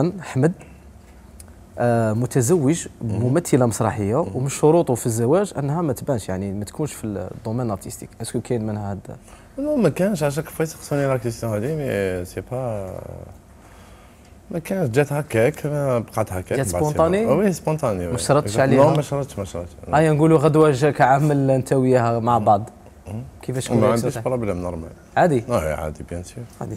احمد آه، متزوج ممثله مسرحيه ومن شروطه في الزواج انها ما تبانش يعني ما تكونش في الدومين ارتستيك اسكو كاين منها هذا نو ما كانش عشان فايس خصني لا كيستيون هذه مي سي با ما كانش جات هكاك بقات هكاك جات سبونتاني وي سبونتاني ما شرطتش عليها لا ما شرطتش ما شرطتش ايا آه، يعني نقولوا غدوه جاك عامل انت وياها مع بعض كيفاش كنت ما عنديش بروبليم نورمال عادي اه عادي بيان سور